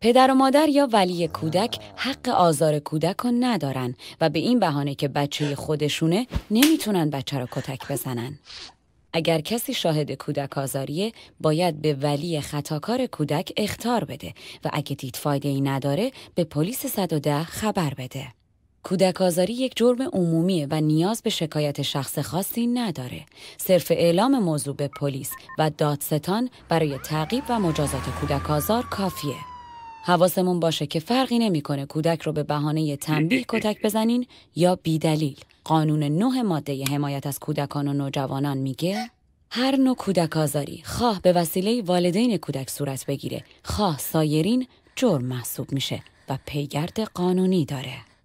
پدر و مادر یا ولی کودک حق آزار کودک رو ندارن و به این بهانه که بچه خودشونه نمیتونن بچه رو کتک بزنن. اگر کسی شاهد کودک آزاریه باید به ولی خطاکار کودک اختار بده و اگه دید فایده ای نداره به پلیس 110 خبر بده. کودک آزاری یک جرم عمومی و نیاز به شکایت شخص خاصی نداره. صرف اعلام موضوع به پلیس و دادستان برای تعقیب و مجازات کودک آزار کافیه. حواسمون باشه که فرقی نمیکنه کودک رو به بهانه تنبیه کتک بزنین یا بیدلیل قانون نه ماده حمایت از کودکان و نوجوانان میگه هر نوع کودک آزاری خواه به وسیله والدین کودک صورت بگیره خواه سایرین جرم محسوب میشه و پیگرد قانونی داره